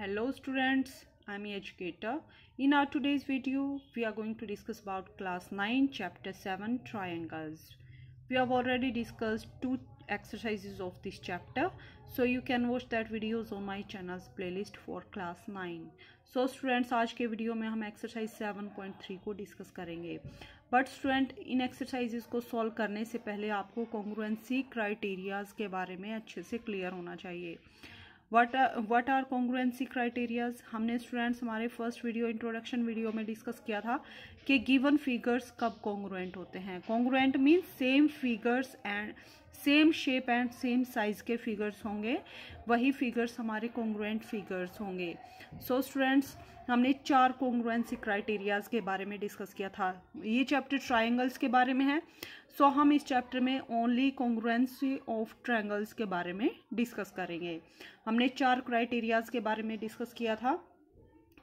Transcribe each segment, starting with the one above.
hello students i'm your educator in our today's video we are going to discuss about class 9 chapter 7 triangles we have already discussed two exercises of this chapter so you can watch that videos on my channel's playlist for class 9 so so, students आज के video में हम exercise 7.3 को discuss करेंगे but student इन exercises को solve करने से पहले आपको कॉन्ग्रुएंसी क्राइटेरियाज़ के बारे में अच्छे से क्लियर होना चाहिए what what are congruency criterias हमने स्टूडेंट्स हमारे फर्स्ट वीडियो इंट्रोडक्शन वीडियो में डिस्कस किया था कि गिवन फिगर्स कब कॉन्ग्रुएंट होते हैं congruent means same figures and same shape and same size के फिगर्स होंगे वही फिगर्स हमारे कॉन्ग्रुएंट फिगर्स होंगे सो so, स्टूडेंट्स हमने चार कॉन्ग्रुएंसी क्राइटेरियाज़ के बारे में डिस्कस किया था ये चैप्टर ट्राइंगल्स के बारे में है सो so, हम इस चैप्टर में ओनली कॉन्ग्रुएंसी ऑफ ट्राइंगल्स के बारे में डिस्कस करेंगे हमने चार क्राइटेरियाज़ के बारे में डिस्कस किया था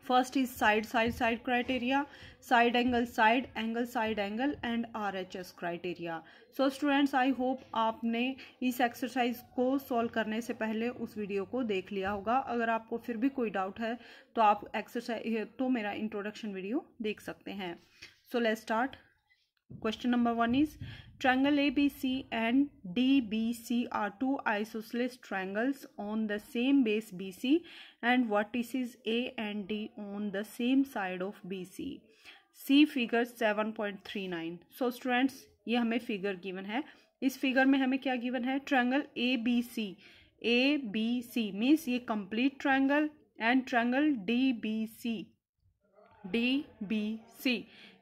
first is side side side criteria side angle side angle side angle and R H S criteria so students I hope आपने इस एक्सरसाइज को सॉल्व करने से पहले उस वीडियो को देख लिया होगा अगर आपको फिर भी कोई डाउट है तो आप एक्सरसाइज तो मेरा इंट्रोडक्शन वीडियो देख सकते हैं so let start Question number one is triangle ABC and DBC are two isosceles triangles on the same base BC and vertices A and D on the same side of BC. See figure 7.39. So students ये हमें figure given है इस figure में हमें क्या given है triangle A B C A B C means ये complete triangle and triangle D B C D B C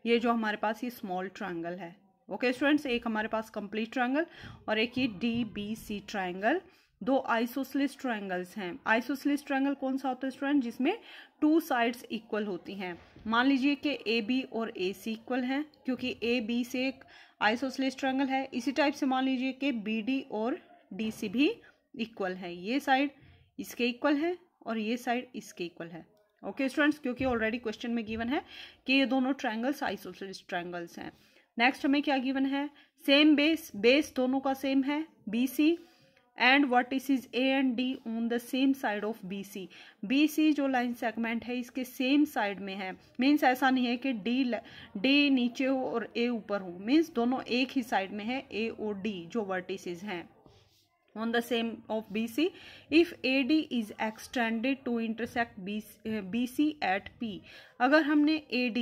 ये जो हमारे पास ये स्मॉल ट्राइंगल है ओके स्टूडेंट्स एक हमारे पास कंप्लीट ट्राइंगल और एक ये डी बी सी ट्राइंगल दो आइसोसलिस ट्राइंगल्स हैं आइसोसलिस ट्राइंगल कौन सा होता है स्टूडेंट जिसमें टू साइड्स इक्वल होती हैं मान लीजिए कि ए बी और ए सी इक्वल हैं क्योंकि ए बी से एक आइसोसलिस ट्राइंगल है इसी टाइप से मान लीजिए कि बी डी और डी सी भी इक्वल है ये साइड इसके इक्वल है और ये साइड इसके इक्वल है ओके स्टूडेंट्स क्योंकि ऑलरेडी क्वेश्चन में गिवन है कि ये दोनों ट्रायंगल्स आइसोसेलिस ट्रायंगल्स हैं नेक्स्ट हमें क्या गिवन है सेम बेस बेस दोनों का सेम है B C and what is is A and D on the same side of B C B C जो लाइन सेगमेंट है इसके सेम साइड में है मीन्स ऐसा नहीं है कि डी डी नीचे हो और ए ऊपर हो मीन्स दोनों एक ही साइड में है ए और डी जो वर्टिस हैं on the same of BC if AD is extended to intersect BC eh, at P अगर हमने AD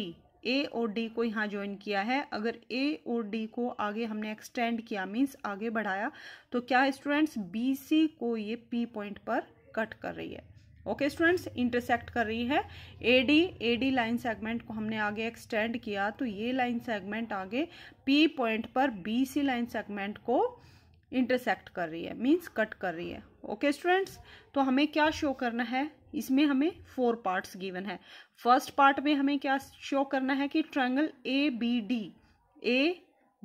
ए और डी को यहाँ ज्वाइन किया है अगर ए और डी को आगे हमने एक्सटेंड किया मीन्स आगे बढ़ाया तो क्या स्टूडेंट्स बी सी को ये पी पॉइंट पर कट कर रही है ओके स्टूडेंट्स इंटरसेक्ट कर रही है A D A D line segment को हमने आगे एक्सटेंड किया तो ये लाइन सेगमेंट आगे पी पॉइंट पर बी सी लाइन सेगमेंट को इंटरसेक्ट कर रही है मीन्स कट कर रही है ओके स्टूडेंट्स तो हमें क्या शो करना है इसमें हमें फोर पार्ट्स गिवन है फर्स्ट पार्ट में हमें क्या शो करना है कि triangle A B D A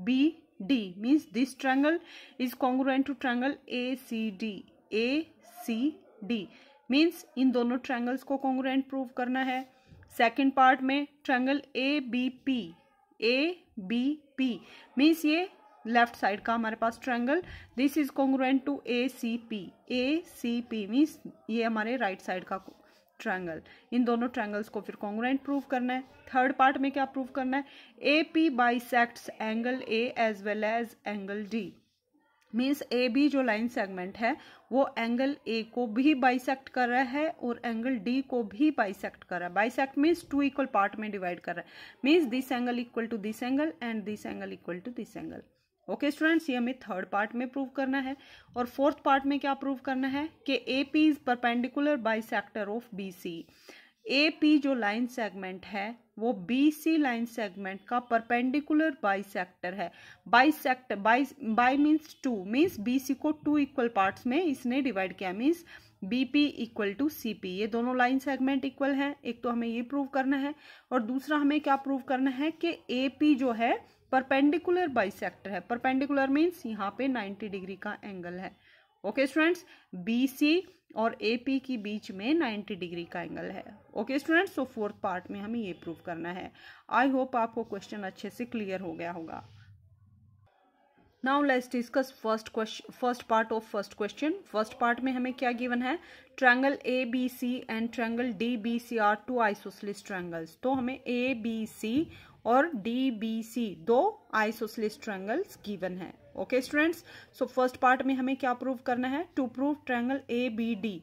B D means this triangle is congruent to triangle A C D A C D means इन दोनों ट्रायंगल्स को कॉन्ग्रुएंट प्रूव करना है सेकेंड पार्ट में triangle A B P A B P means ये left side का हमारे पास triangle this is congruent to A C P A C P means ये हमारे राइट right साइड का ट्रायंगल इन दोनों ट्रायंगल्स को फिर कॉन्ग्रेंट प्रूव करना है थर्ड पार्ट में क्या प्रूव करना है A P bisects angle A as well as angle D means A B जो लाइन सेगमेंट है वो एंगल ए को भी बाइसेक्ट कर रहा है और एंगल डी को भी बाइसेक्ट कर रहा है bisect means two equal part में डिवाइड कर रहा है means this angle equal to this angle and this angle equal to this angle okay students ये हमें थर्ड पार्ट में प्रूव करना है और फोर्थ पार्ट में क्या प्रूव करना है कि A P is perpendicular bisector of B C A P जो लाइन सेगमेंट है वो बी सी लाइन सेगमेंट का परपेंडिकुलर बाई सेक्टर है bisector bi bi means two means B C को टू इक्वल पार्ट्स में इसने divide किया means B P equal to C P ये दोनों लाइन सेगमेंट इक्वल हैं एक तो हमें ये प्रूव करना है और दूसरा हमें क्या प्रूव करना है कि ए पी जो है परपेंडिकुलर बाइसेक्टर है परपेंडिकुलर मीन्स यहाँ पे 90 डिग्री का एंगल है ओके स्टूडेंट्स बी सी और ए पी के बीच में 90 डिग्री का एंगल है ओके स्टूडेंट्स तो फोर्थ पार्ट में हमें ये प्रूव करना है आई होप आपको क्वेश्चन अच्छे से क्लियर हो गया होगा now let's discuss first question first part of first question first part में हमें क्या गिवन है triangle A B C and triangle D B C are two isosceles triangles तो हमें ए बी सी और डी बी सी दो isosceles triangles given है okay students so first part में हमें क्या प्रूव करना है to prove triangle A B D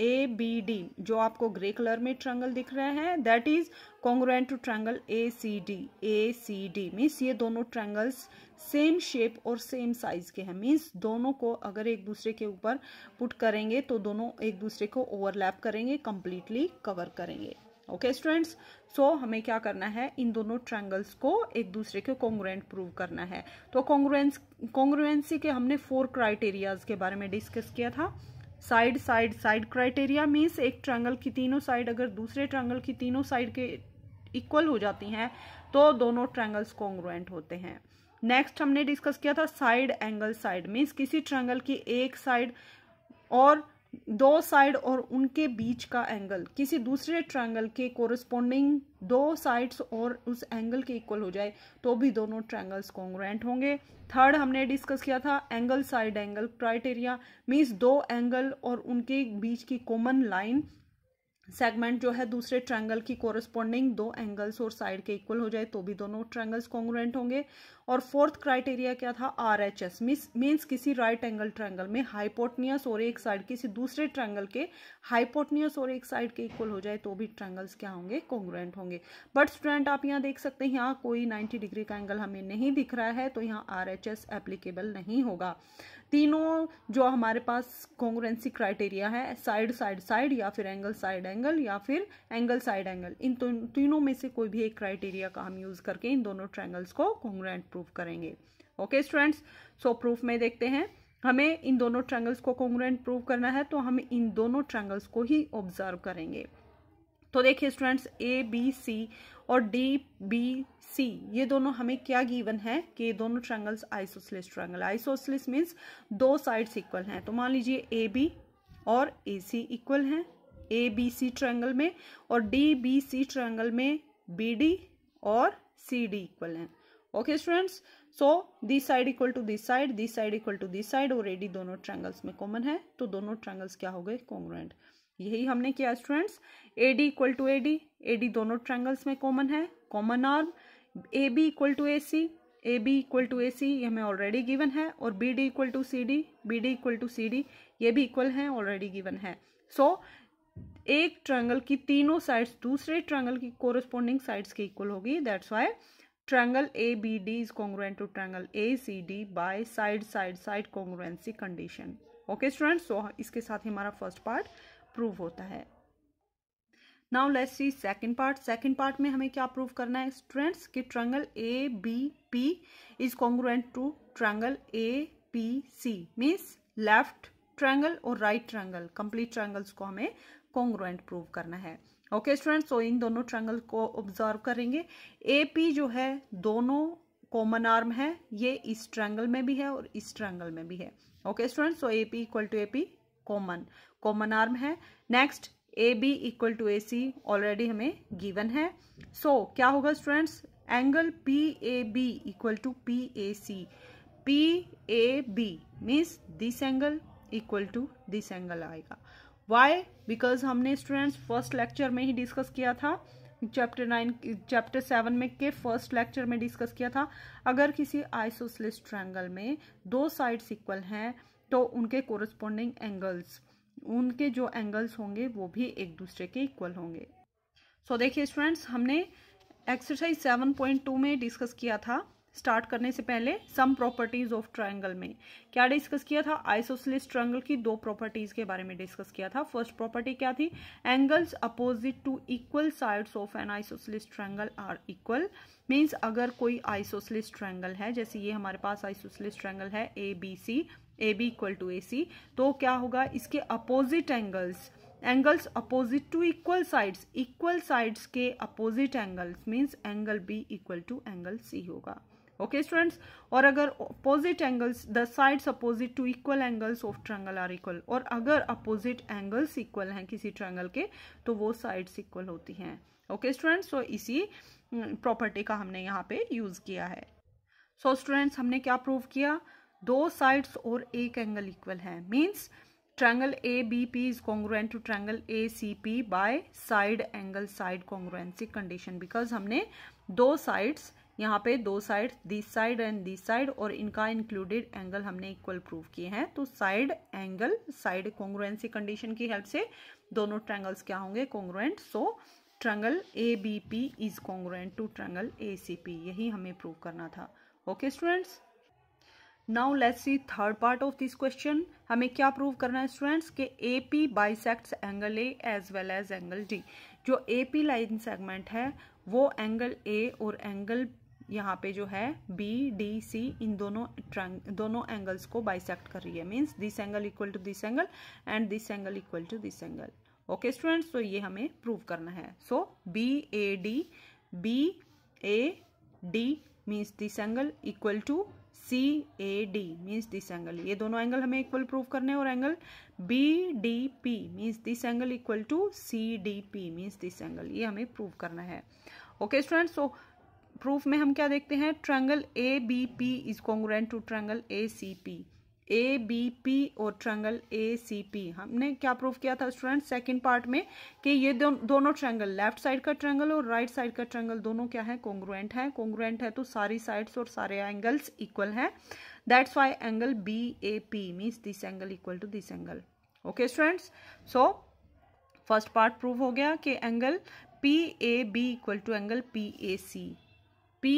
A B D जो आपको ग्रे कलर में ट्रैंगल दिख रहे हैं that is congruent to triangle A C D A C D means ये दोनों ट्रैंगल्स सेम शेप और सेम साइज के हैं मीन्स दोनों को अगर एक दूसरे के ऊपर पुट करेंगे तो दोनों एक दूसरे को ओवरलैप करेंगे कंप्लीटली कवर करेंगे ओके स्टूडेंट्स सो हमें क्या करना है इन दोनों ट्रायंगल्स को एक दूसरे के कॉन्ग्रुएंट प्रूव करना है तो कॉन्ग्रुएंस कॉन्ग्रुएंसी के हमने फोर क्राइटेरियाज के बारे में डिस्कस किया था side side side criteria means एक ट्रायंगल की तीनों साइड अगर दूसरे ट्रायंगल की तीनों साइड के इक्वल हो जाती हैं तो दोनों ट्रायंगल्स कॉन्ग्रुएंट होते हैं नेक्स्ट हमने डिस्कस किया था साइड एंगल साइड मीन्स किसी ट्रायंगल की एक साइड और दो साइड और उनके बीच का एंगल किसी दूसरे ट्रायंगल के कोरस्पोंडिंग दो साइड्स और उस एंगल के इक्वल हो जाए तो भी दोनों ट्रायंगल्स कॉन्ग्रेंट होंगे थर्ड हमने डिस्कस किया था angle side angle criteria means दो एंगल और उनके बीच की कॉमन लाइन सेगमेंट जो है दूसरे ट्रायंगल की कोरस्पोंडिंग दो एंगल्स और साइड के इक्वल हो जाए तो भी दोनों ट्रायंगल्स कॉन्ग्रेंट होंगे और फोर्थ क्राइटेरिया क्या था आर एच एस मीन्स किसी राइट एंगल ट्रायंगल में हाइपोटनियस और एक साइड किसी दूसरे ट्रायंगल के हाइपोटनियस और एक साइड के इक्वल हो जाए तो भी ट्रायंगल्स क्या होंगे कॉन्ग्रेंट होंगे बट स्टूडेंट आप यहाँ देख सकते हैं यहाँ कोई नाइन्टी डिग्री का एंगल हमें नहीं दिख रहा है तो यहाँ आर एच एस एप्लीकेबल नहीं होगा तीनों जो हमारे पास कॉन्ग्रेंसी क्राइटेरिया है साइड साइड साइड या फिर एंगल साइड एंगल या फिर एंगल साइड एंगल इन तीनों में से कोई भी एक क्राइटेरिया का हम यूज़ करके इन दोनों ट्रायंगल्स को कॉन्ग्रेंट प्रूफ करेंगे ओके स्टूडेंट्स सो प्रूफ में देखते हैं हमें इन दोनों ट्रैंगल्स को कॉन्ग्रेंट प्रूव करना है तो हम इन दोनों ट्रैंगल्स को ही ऑब्जर्व करेंगे तो देखिए स्टूडेंट्स ए बी सी और डी बी सी ये दोनों हमें क्या गिवन है कि ये दोनों triangles isosceles triangle isosceles means दो साइड्स इक्वल हैं तो मान लीजिए ए बी और ए सी इक्वल हैं ए बी सी ट्रैंगल में और डी बी सी ट्रैंगल में बी डी और सी डी इक्वल हैं okay students so this side equal to this side this side equal to this side already दोनों triangles में common है तो दोनों ट्रैंगल्स क्या हो गए कॉन्ग्रेंट यही हमने किया students A D equal to A D A D दोनों ट्रैंगल्स में कॉमन है common arm A B equal to A C A B equal to A C हमें ऑलरेडी गिवन है और B D equal to C D B D equal to C D ये भी equal हैं already given है so so, एक triangle की तीनों साइड्स दूसरे ट्रैंगल की कोरस्पोंडिंग साइड्स के इक्वल होगी that's why triangle A B D is congruent to triangle A C D by side side side congruency condition okay student so इसके साथ ही हमारा फर्स्ट पार्ट प्रूव होता है now let's see second part second part में हमें क्या prove करना है स्टूडेंट्स कि triangle A B P is congruent to triangle A P C means left triangle और राइट ट्रैंगल कंप्लीट ट्रैंगल्स को हमें कॉन्ग्रुएंट प्रूव करना है ओके स्टूडेंट्स तो इन दोनों ट्रायंगल को ऑब्जर्व करेंगे ए पी जो है दोनों कॉमन आर्म है ये इस ट्रायंगल में भी है और इस ट्रायंगल में भी है ओके स्टूडेंट्स तो A P equal to A P common common arm है next A B equal to A C already हमें गिवन है सो so, क्या होगा students angle P A B equal to P A C P A B means this angle equal to this angle आएगा why because हमने students first lecture में ही discuss किया था चैप्टर नाइन चैप्टर सेवन में के फर्स्ट लेक्चर में discuss किया था अगर किसी आइसोसलिस ट्रायंगल में दो साइड्स इक्वल हैं तो उनके कोरस्पोंडिंग एंगल्स उनके जो एंगल्स होंगे वो भी एक दूसरे के इक्वल होंगे सो so, देखिए स्टूडेंट्स हमने एक्सरसाइज सेवन पॉइंट टू में डिस्कस किया था स्टार्ट करने से पहले सम प्रॉपर्टीज ऑफ ट्राइंगल में क्या डिस्कस किया था आइसोसलिस ट्राइंगल की दो प्रॉपर्टीज के बारे में डिस्कस किया था फर्स्ट प्रॉपर्टी क्या थी angles opposite to equal sides of an isosceles triangle are equal means अगर कोई आइसोसलिस ट्राइंगल है जैसे ये हमारे पास आइसोसलिस ट्राइंगल है A B C A B equal to A C तो क्या होगा इसके opposite angles angles opposite to equal sides equal sides के opposite angles means angle B equal to angle C होगा ओके स्टूडेंट्स और अगर opposite angles the sides opposite to equal angles of triangle are equal और अगर opposite angles equal हैं किसी triangle के तो वो साइड्स इक्वल होती हैं ओके स्टूडेंट्स सो इसी प्रॉपर्टी हम्म, का हमने यहाँ पे यूज किया है सो so, स्टूडेंट्स हमने क्या प्रूव किया दो साइड्स और एक एंगल इक्वल है means triangle A B P is congruent to triangle A C P by side angle side congruency condition because हमने दो साइड्स यहाँ पे दो side this side and this side और इनका इंक्लूडेड एंगल हमने इक्वल प्रूव किए हैं तो side angle side congruency condition की हेल्प से दोनों ट्रैंगल्स क्या होंगे congruent so triangle A B P is congruent to triangle A C P यही हमें प्रूव करना था okay students now let's see third part of this question हमें क्या प्रूव करना है स्टूडेंट्स के A P bisects angle A as well as angle D जो ए पी लाइन सेगमेंट है वो एंगल ए और एंगल यहाँ पे जो है बी डी सी इन दोनों दोनों एंगल्स को बाइसेक्ट कर रही है means this angle equal to this angle and this angle equal to this angle okay students तो ये हमें प्रूव करना है so B A D B A D means this angle equal to C A D means this angle ये दोनों angle हमें equal prove करने और angle B D P means this angle equal to C D P means this angle ये हमें prove करना है okay students so proof में हम क्या देखते हैं triangle A B P is congruent to triangle A C P A B P और ट्रैंगल ए सी पी हमने क्या प्रूफ किया था स्टूडेंट सेकेंड पार्ट में कि ये दो, दोनों ट्रैंगल लेफ्ट साइड का ट्रैंगल और राइट साइड का ट्रैंगल दोनों क्या है कॉन्ग्रुएंट है कॉन्ग्रुएंट है तो सारी साइड्स और सारे एंगल्स इक्वल हैं that's why angle B A P means this angle equal to this angle okay students so first part prove हो गया कि angle P A B equal to angle P A C P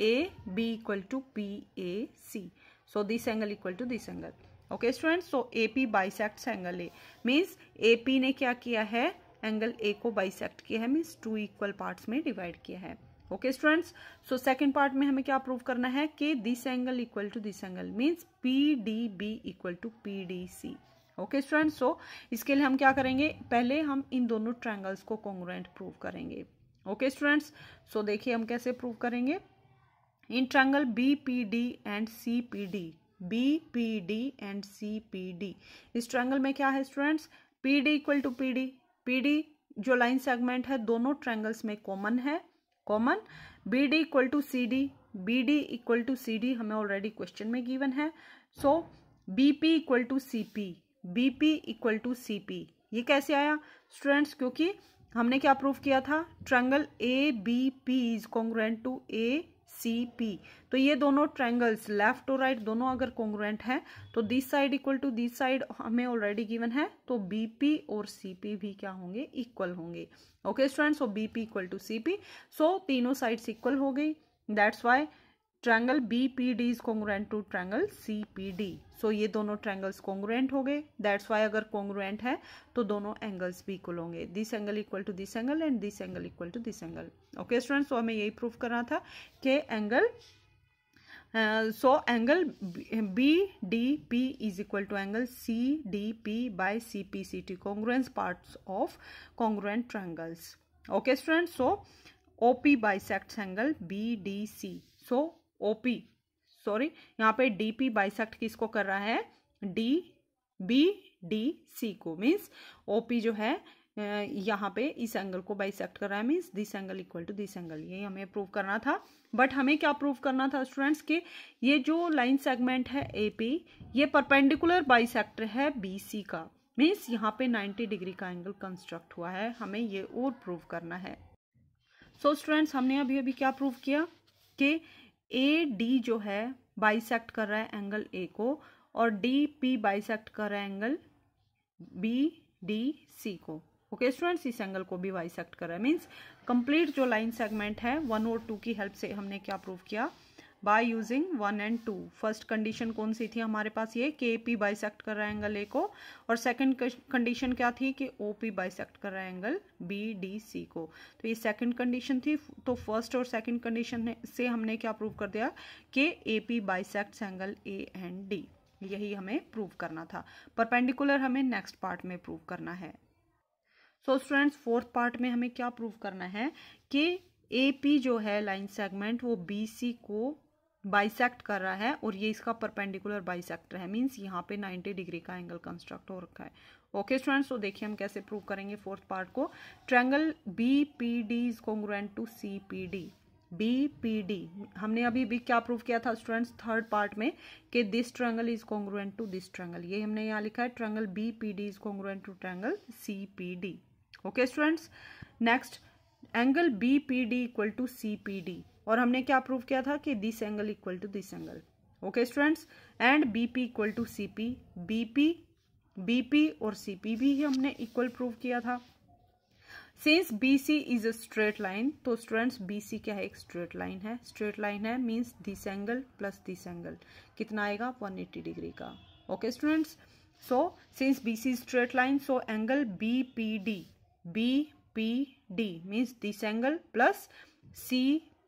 A B equal to P A C. So this angle equal to this angle. Okay students so A P bisects angle A मीन्स A P ने क्या किया है angle A को bisect किया है means two equal parts में divide किया है okay students so second part में हमें क्या प्रूव करना है कि this angle equal to this angle means P D B equal to P D C okay students so इसके लिए हम क्या करेंगे पहले हम इन दोनों ट्रायंगल्स को कॉन्ग्रेंट प्रूव करेंगे ओके स्टूडेंट्स सो देखिए हम कैसे प्रूव करेंगे in triangle B P D and C P D B P D and C P D इस ट्रैंगल में क्या है students P D equal to P D P D जो लाइन सेगमेंट है दोनों ट्रैंगल्स में कॉमन है common B D equal to C D B D equal to C D हमें ऑलरेडी क्वेश्चन में गिवन है so B P equal to C P B P equal to C P ये कैसे आया students क्योंकि हमने क्या प्रूव किया था triangle A B P is congruent to A C P तो ये दोनों ट्रैंगल्स लेफ्ट और राइट दोनों अगर कॉन्ग्रेंट हैं तो this side equal to this side हमें ऑलरेडी गिवन है तो बी पी और सी पी भी क्या होंगे इक्वल होंगे okay student so B P equal to C P so तीनों साइड्स इक्वल हो गई that's why triangle B P D is congruent to triangle C P D so ये दोनों ट्रैंगल्स कॉन्ग्रुएंट हो गए दैट्स वाई अगर congruent है तो दोनों एंगल्स भी इक्वल होंगे this angle equal to this angle and this angle equal to this angle okay students तो हमें यही प्रूफ करना था कि angle so angle B D P is equal to angle C D P by C P C T congruence part of congruent triangles okay students so O P bisects angle B D C so OP sorry यहाँ पे D P bisect किसको कर रहा है D B D सी को means OP जो है यहाँ पे इस एंगल को बाइसेक्ट कर रहा है means this angle equal to this angle ये हमें प्रूव करना था बट हमें क्या प्रूव करना था स्टूडेंट्स कि ये जो लाइन सेगमेंट है ए पी ये परपेंडिकुलर बाइसेक्टर है बी सी का मीन्स यहाँ पे 90 डिग्री का एंगल कंस्ट्रक्ट हुआ है हमें ये और प्रूव करना है सो so, स्टूडेंट्स हमने अभी अभी क्या प्रूव किया कि ए डी जो है बाइसेक्ट कर रहा है एंगल ए को और डी पी बाइसेक्ट कर रहा है एंगल बी डी सी को ओके स्टूडेंट्स इस एंगल को भी बाइसेक्ट कर रहा है मीन्स कंप्लीट जो लाइन सेगमेंट है वन और टू की हेल्प से हमने क्या प्रूव किया by using one and two first condition कौन सी थी हमारे पास ये के पी बाइसेक्ट कर रहा है एंगल ए को और सेकंड कंडीशन क्या थी कि ओ पी बाइसेक्ट कर रहा है एंगल बी डी सी को तो ये सेकंड कंडीशन थी तो फर्स्ट और सेकंड कंडीशन से हमने क्या प्रूव कर दिया कि A P bisects angle A and D यही हमें प्रूव करना था परपेंडिकुलर हमें नेक्स्ट पार्ट में प्रूव करना है सो स्टूडेंट्स फोर्थ पार्ट में हमें क्या प्रूव करना है कि ए पी जो है लाइन सेगमेंट वो बी सी को बाइसेक्ट कर रहा है और ये इसका परपेंडिकुलर बाइसेक्टर है मीन्स यहाँ पे 90 डिग्री का एंगल कंस्ट्रक्ट हो रखा है ओके स्टूडेंट्स तो देखिए हम कैसे प्रूव करेंगे फोर्थ पार्ट को triangle B P D is congruent to C P D B P D हमने अभी भी क्या प्रूव किया था स्टूडेंट्स थर्ड पार्ट में कि this triangle is congruent to this triangle ये हमने यहाँ लिखा है triangle B P D is congruent to triangle C P D okay students next angle B P D equal to C P D और हमने क्या प्रूव किया था कि this angle equal to this angle okay students and B P equal to C P B P B P और C P भी हमने equal prove किया था since B C is a straight line तो students B C क्या है एक straight line है स्ट्रेट लाइन है means this angle plus this angle कितना आएगा 180 डिग्री का okay students so since B C straight line so angle B P D B P D means this angle plus C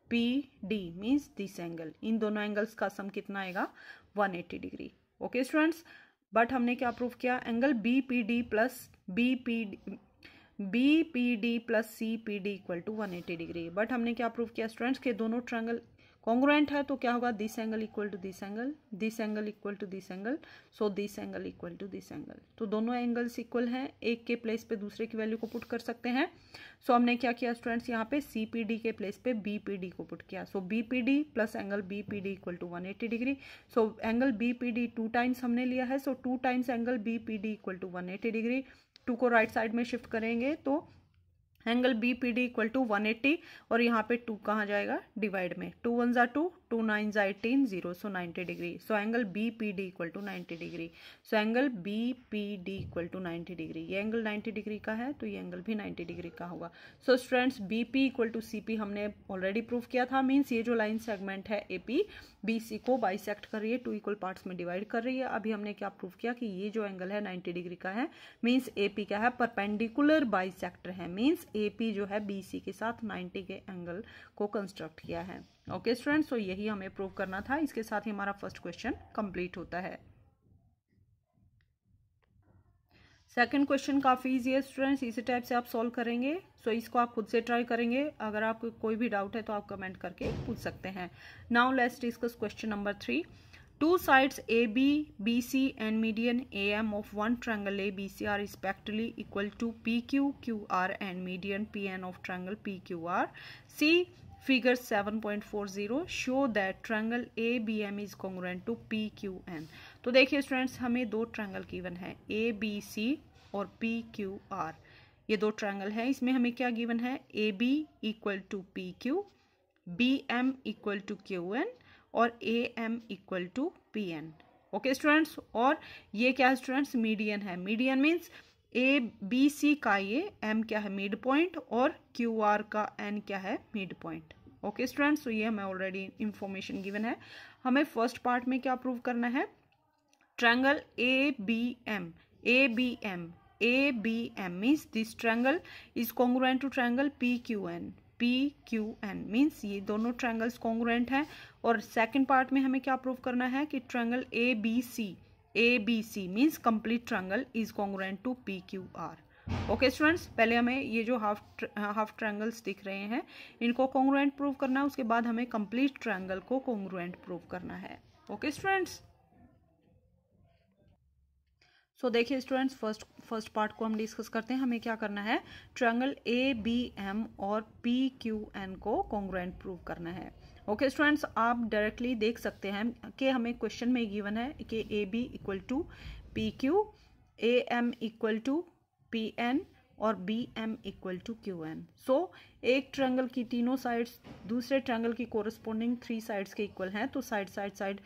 P D means this angle इन दोनों angles का सम कितना आएगा 180 degree okay students but हमने क्या prove किया angle B P D plus B P B P D plus C P D equal to one eighty degree but हमने क्या प्रूव किया स्टूडेंट्स के दोनों ट्रैंगल कॉन्ग्रुएंट है तो क्या होगा this angle equal to this angle this angle equal to this angle so this angle equal to this angle तो दोनों एंगल्स इक्वल हैं एक के प्लेस पे दूसरे की वैल्यू को पुट कर सकते हैं सो so, हमने क्या किया स्टूडेंट्स यहाँ पे सी पी डी के प्लेस पे बी पी डी को पुट किया so B P D plus angle B P D equal to one eighty degree so angle B P D two times हमने लिया है so two times angle B P D equal to one eighty degree two को right right side में shift करेंगे तो angle B P D equal to one eighty और यहाँ पे टू कहाँ जाएगा डिवाइड में टू वन ज़ा टू टू नाइन ज़ा eighteen zero so ninety degree so angle B P D equal to ninety degree so angle B P D equal to ninety degree ये angle ninety degree का है तो ये angle भी ninety degree का होगा so students B P equal to C P हमने already prove किया था मीन्स ये जो लाइन सेगमेंट है ए पी बी सी को बाइसेक्ट कर रही है टू इक्वल पार्ट्स में डिवाइड कर रही है अभी हमने क्या प्रूव किया कि ये जो एंगल है 90 डिग्री का है मीन्स ए पी क्या है परपेंडिकुलर बाइसेक्टर है मीन्स ए पी जो है बी सी के साथ 90 के एंगल को कंस्ट्रक्ट किया है ओके स्टूडेंट्स तो यही हमें प्रूव करना था इसके साथ ही हमारा फर्स्ट क्वेश्चन कंप्लीट होता है सेकेंड क्वेश्चन काफी ईजी है स्टूडेंट्स इसी टाइप से आप सॉल्व करेंगे सो so, इसको आप खुद से ट्राई करेंगे अगर आप कोई भी डाउट है तो आप कमेंट करके पूछ सकते हैं नाउ लेस्ट discuss question number three two sides A B B C and median A M of one triangle A B C are respectively equal to P Q Q R and median P N of triangle P Q R see figure seven point four zero show that triangle A B M is congruent to P Q N तो देखिए students हमें दो triangle की one है A B C और P Q R ये दो triangle है इसमें हमें क्या गिवन है A B equal to P Q B M equal to Q N और A M equal to P N okay students और ये क्या स्टूडेंट्स मीडियन है median means A B C का ये एम क्या है मिड पॉइंट और क्यू आर का एन क्या है मिड पॉइंट ओके स्टूडेंट्स तो ये हमें ऑलरेडी इंफॉर्मेशन गिवन है हमें फर्स्ट पार्ट में क्या प्रूव करना है triangle A B M A B M A B M means this triangle is congruent to triangle P Q N P Q N means ये दोनों ट्रैंगल्स कॉन्ग्रुएंट हैं और सेकेंड पार्ट में हमें क्या प्रूव करना है कि triangle A B C A B C means complete triangle is congruent to P Q R okay students पहले हमें ये जो हाफ हाफ ट्रायंगल्स दिख रहे हैं इनको कॉन्ग्रुएंट प्रूव करना है उसके बाद हमें कंप्लीट ट्रायंगल को कॉन्ग्रुएंट प्रूव करना है ओके okay, स्टूडेंट्स सो देखिए स्टूडेंट्स फर्स्ट फर्स्ट पार्ट को हम डिस्कस करते हैं हमें क्या करना है ट्रायंगल ए बी एम और पी क्यू एन को कॉन्ग्रेंट प्रूव करना है ओके okay, स्टूडेंट्स आप डायरेक्टली देख सकते हैं कि हमें क्वेश्चन में गिवन है कि A B equal to P Q A M equal to P N और B M equal to Q N so एक ट्रायंगल की तीनों साइड्स दूसरे ट्रायंगल की कोरस्पोंडिंग थ्री साइड्स के इक्वल हैं तो side side side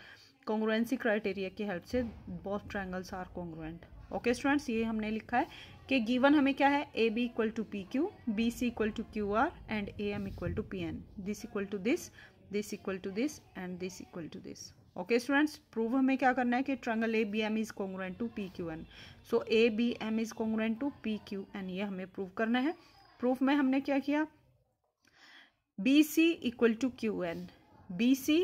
congruency criteria की हेल्प से both triangles are congruent okay students ये हमने लिखा है कि गिवन हमें क्या है A B equal to P Q B C equal to Q R and A M equal to P N this equal to this this equal to this and this equal to this okay students prove हमें क्या करना है कि triangle A B M is congruent to P Q N so A B M is congruent to P Q N ये हमें prove करना है proof में हमने क्या किया B C equal to Q N B C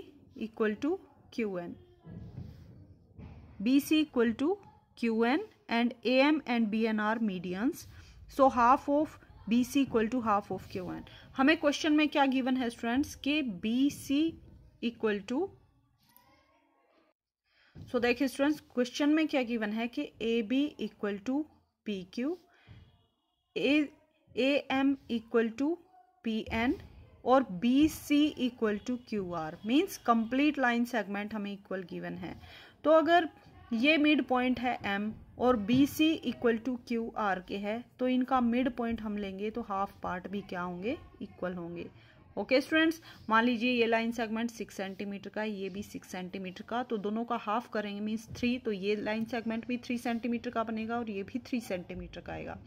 equal to Q N B C equal to Q N and A M and B N are medians. So half of B C equal to half of Q N हमें question में क्या given है students के B C equal to so देखिए students question में क्या given है कि A B equal to P Q A M equal to P N और B C equal to Q R means complete line segment हमें equal given है तो अगर ये मिड पॉइंट है एम और B C equal to Q R के है तो इनका मिड पॉइंट हम लेंगे तो हाफ पार्ट भी क्या होंगे इक्वल होंगे ओके स्टूडेंट्स मान लीजिए ये लाइन सेगमेंट सिक्स सेंटीमीटर का ये भी सिक्स सेंटीमीटर का तो दोनों का हाफ करेंगे मीन्स थ्री तो ये लाइन सेगमेंट भी थ्री सेंटीमीटर का बनेगा और ये भी थ्री सेंटीमीटर का आएगा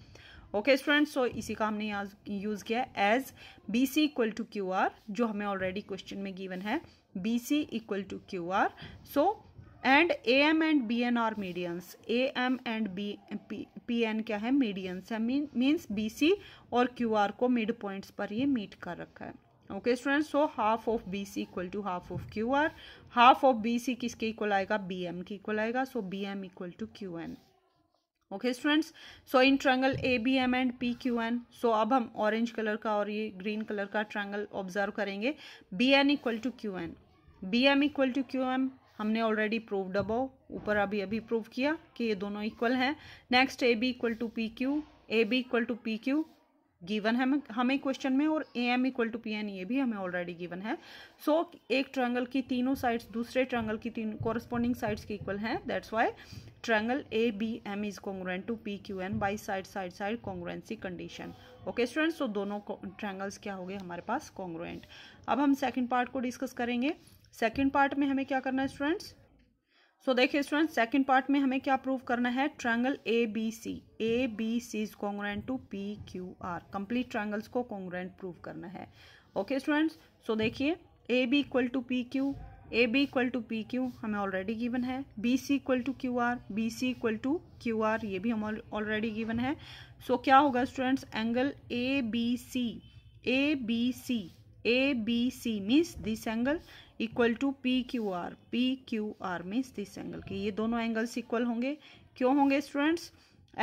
ओके स्टूडेंट्स सो इसी का हमने यूज़ किया as B C equal to Q R जो हमें ऑलरेडी क्वेश्चन में गिवन है B C equal to Q R so and A M and B N are medians A M and B P N क्या है medians है means B C और Q R को mid points पर ये meet कर रखा है okay student so half of B C equal to half of Q R half of B C किसके इक्वल आएगा बी एम के इक्वल आएगा so B M equal to Q N okay students so in triangle A B M and P Q N so अब हम orange colour का और ये green colour का ट्रैंगल ऑब्जर्व करेंगे B N equal to Q N B M equal to Q M हमने already prove above ऊपर अभी अभी प्रूव किया कि ये दोनों इक्वल हैं next A B equal to P Q A B equal to P Q given है हमें क्वेश्चन में और A M equal to P N ये भी हमें ऑलरेडी गिवन है सो so, एक ट्रायंगल की तीनों साइड्स दूसरे ट्रायंगल की तीन कॉरस्पॉन्डिंग साइड्स के इक्वल हैं that's why triangle A B M is congruent to P Q N by side side side congruency condition okay students तो दोनों ट्रायंगल्स क्या हो गए हमारे पास कॉन्ग्रेंट अब हम सेकेंड पार्ट को डिस्कस करेंगे सेकेंड पार्ट में हमें क्या करना है स्टूडेंट्स सो देखिए स्टूडेंट्स सेकेंड पार्ट में हमें क्या प्रूव करना है triangle A B C A B C is congruent to P Q R complete triangles को कॉन्ग्रेंट प्रूव करना है ओके स्टूडेंट्स सो देखिए A B equal to P Q A B equal to P Q हमें already given है B C equal to Q R B C equal to Q R ये भी हम already given है so so, क्या होगा students angle A B C A B C A B C means this angle equal to P Q R P Q R means this angle के ये दोनों angles equal होंगे क्यों होंगे students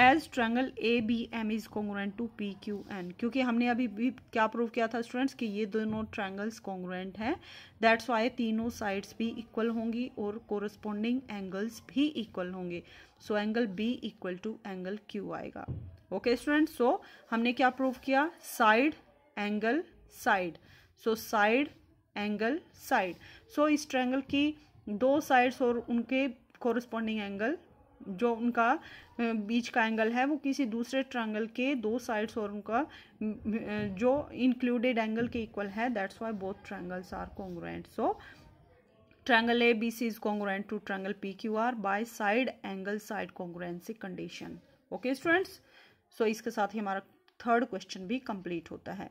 as triangle A B M is congruent to P Q N क्योंकि हमने अभी भी क्या प्रूव किया था स्टूडेंट्स कि ये दोनों ट्रैंगल्स कॉन्ग्रेंट हैं दैट्स वाई तीनों साइड्स भी इक्वल होंगी और कोरस्पोंडिंग एंगल्स भी इक्वल होंगे so angle B equal to angle Q आएगा ओके स्टूडेंट्स सो हमने क्या प्रूव किया side angle side so side angle side so इस ट्रैंगल की दो साइड्स और उनके कॉरस्पॉन्डिंग एंगल जो उनका बीच का एंगल है वो किसी दूसरे ट्रायंगल के दो साइड्स और उनका जो इंक्लूडेड एंगल के इक्वल है that's why both triangles are congruent so A B C is ABC to congruent P Q R by side angle side congruency condition okay students so इसके साथ ही हमारा थर्ड क्वेश्चन भी complete होता है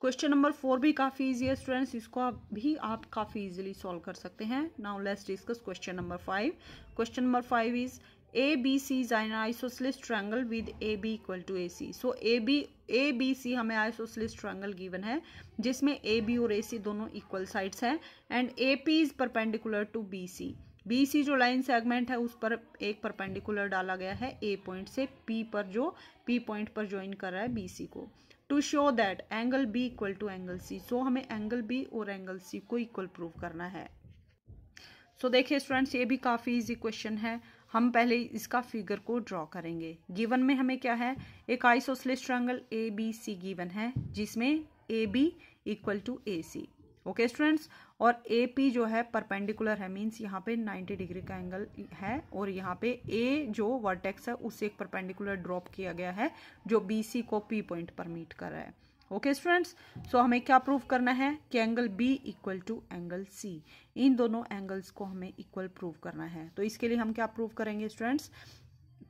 question number four भी काफ़ी easy है स्टूडेंट्स इसको आप भी आप काफ़ी इजीली सॉल्व कर सकते हैं now let's discuss question number five question number five is A B C is an isosceles triangle with A B equal to A C so A B A B C हमें isosceles triangle given है जिसमें A B और A C दोनों equal sides हैं and A P is perpendicular to B C B C जो line segment है उस पर एक परपेंडिकुलर डाला गया है ए पॉइंट से पी पर जो पी पॉइंट पर ज्वाइन कर रहा है बी सी को to show that angle B equal to angle C so हमें एंगल बी और एंगल सी को इक्वल प्रूव करना है सो so, देखिए स्टूडेंट्स ये भी काफ़ी इजी क्वेश्चन है हम पहले इसका फिगर को ड्रॉ करेंगे गिवन में हमें क्या है एक isosceles triangle A B C given है जिसमें A B equal to A C okay students और ए पी जो है परपेंडिकुलर है मीन्स यहाँ पे 90 डिग्री का एंगल है और यहाँ पे ए जो वर्टेक्स है उससे एक परपेंडिकुलर ड्रॉप किया गया है जो बी सी को पी पॉइंट पर मीट कर रहा है ओके स्टूडेंट्स सो हमें क्या प्रूव करना है कि angle B equal to angle C इन दोनों एंगल्स को हमें इक्वल प्रूव करना है तो इसके लिए हम क्या प्रूव करेंगे students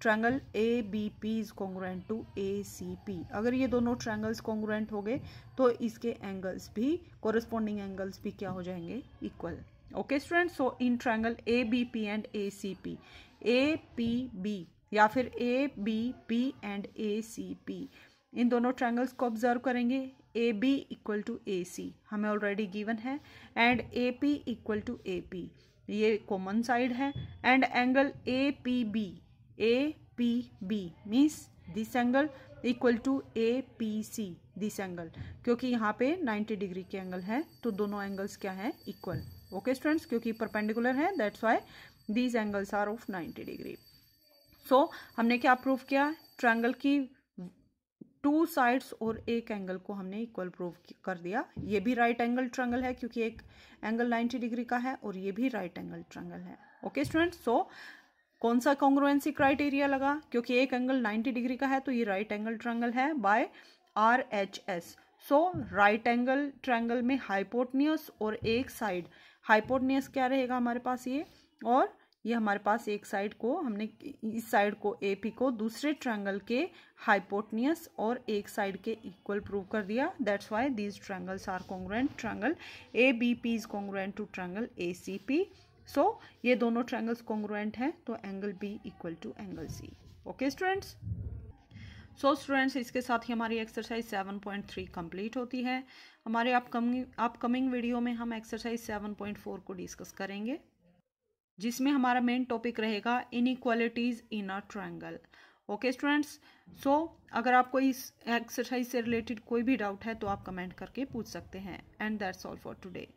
triangle A B P is congruent to A C P अगर ये दोनों ट्रैंगल्स कॉन्ग्रेंट हो गए तो इसके एंगल्स भी कॉरस्पॉन्डिंग एंगल्स भी क्या हो जाएंगे equal okay student so in triangle A B P and A C P A P B या फिर A B P and A C P इन दोनों ट्रैंगल्स को ऑब्जर्व करेंगे A B equal to A C हमें already given है and A P equal to A P ये common side है and angle A P B A P B means this angle equal to A P C this angle क्योंकि यहाँ पे 90 degree के angle है तो दोनों एंगल्स क्या है इक्वल ओके स्टूडेंट्स क्योंकि परपेंडिकुलर है that's why these angles are of 90 degree so so, हमने क्या प्रूव किया ट्रायंगल की टू साइड्स और एक एंगल को हमने इक्वल प्रूव कर दिया ये भी राइट एंगल ट्रायंगल है क्योंकि एक एंगल 90 डिग्री का है और ये भी राइट एंगल ट्रायंगल है ओके स्टूडेंट्स सो कौन सा कॉन्ग्रुएंसी क्राइटेरिया लगा क्योंकि एक एंगल 90 डिग्री का है तो ये राइट एंगल ट्रैंगल है by R H S so right angle triangle में हाइपोटनियस और एक साइड हाइपोटनियस क्या रहेगा हमारे पास ये और ये हमारे पास एक साइड को हमने इस साइड को ए पी को दूसरे ट्रायंगल के हाइपोटनियस और एक साइड के इक्वल प्रूव कर दिया that's why these triangles are congruent triangle A B P is congruent to triangle A C P so so, ये दोनों ट्रैंगल्स कॉन्ग्रुएंट हैं तो angle B equal to angle C okay students so students इसके साथ ही हमारी exercise 7.3 complete होती है हमारे अपकमिंग अपकमिंग वीडियो में हम एक्सरसाइज 7.4 को डिस्कस करेंगे जिसमें हमारा मेन टॉपिक रहेगा inequalities in a triangle okay students so अगर आपको इस एक्सरसाइज से रिलेटेड कोई भी डाउट है तो आप कमेंट करके पूछ सकते हैं and that's all for today